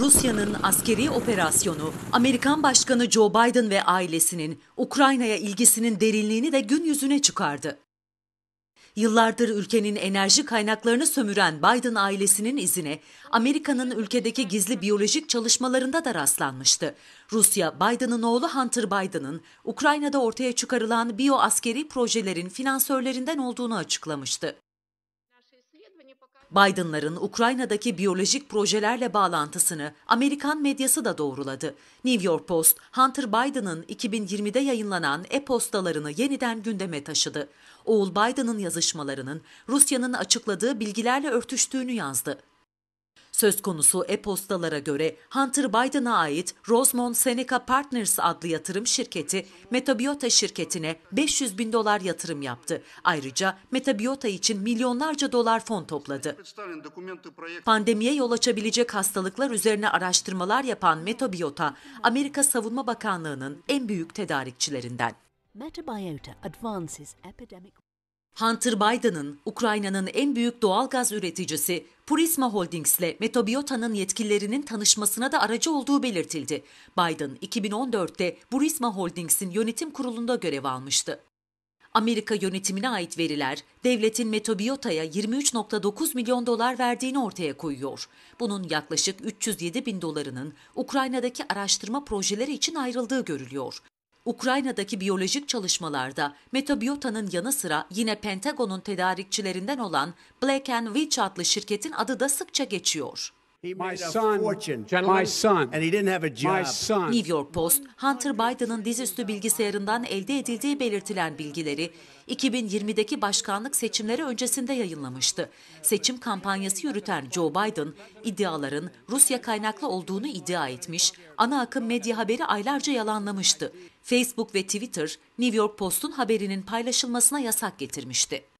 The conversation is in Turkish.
Rusya'nın askeri operasyonu, Amerikan Başkanı Joe Biden ve ailesinin Ukrayna'ya ilgisinin derinliğini de gün yüzüne çıkardı. Yıllardır ülkenin enerji kaynaklarını sömüren Biden ailesinin izine Amerika'nın ülkedeki gizli biyolojik çalışmalarında da rastlanmıştı. Rusya, Biden'ın oğlu Hunter Biden'ın Ukrayna'da ortaya çıkarılan biyo askeri projelerin finansörlerinden olduğunu açıklamıştı. Biden'ların Ukrayna'daki biyolojik projelerle bağlantısını Amerikan medyası da doğruladı. New York Post, Hunter Biden'ın 2020'de yayınlanan e-postalarını yeniden gündeme taşıdı. Oğul Biden'ın yazışmalarının Rusya'nın açıkladığı bilgilerle örtüştüğünü yazdı. Söz konusu e-postalara göre Hunter Biden'a ait Rosemont Seneca Partners adlı yatırım şirketi Metabiota şirketine 500 bin dolar yatırım yaptı. Ayrıca Metabiota için milyonlarca dolar fon topladı. Pandemiye yol açabilecek hastalıklar üzerine araştırmalar yapan Metabiota, Amerika Savunma Bakanlığı'nın en büyük tedarikçilerinden. Metabiota advances epidemic Hunter Biden'ın Ukrayna'nın en büyük doğal gaz üreticisi Purisma Holdings'le Metobiota'nın yetkililerinin tanışmasına da aracı olduğu belirtildi. Biden 2014'te Purisma Holdings'in yönetim kurulunda görev almıştı. Amerika yönetimine ait veriler devletin Metobiota'ya 23.9 milyon dolar verdiğini ortaya koyuyor. Bunun yaklaşık 307 bin dolarının Ukrayna'daki araştırma projeleri için ayrıldığı görülüyor. Ukrayna'daki biyolojik çalışmalarda Metabiota'nın yanı sıra yine Pentagon'un tedarikçilerinden olan Black Witch adlı şirketin adı da sıkça geçiyor my son, my son, and he didn't have a job. My son. New York Post, Hunter Biden'ın dizüstü bilgisayarından elde edildiği belirtilen bilgileri 2020'deki başkanlık seçimleri öncesinde yayınlamıştı. Seçim kampanyası yürüten Joe Biden iddiaların Rusya kaynaklı olduğunu iddia etmiş, ana akım medya haberi aylarca yalanlamıştı. Facebook ve Twitter New York Post'un haberinin paylaşılmasına yasak getirmişti.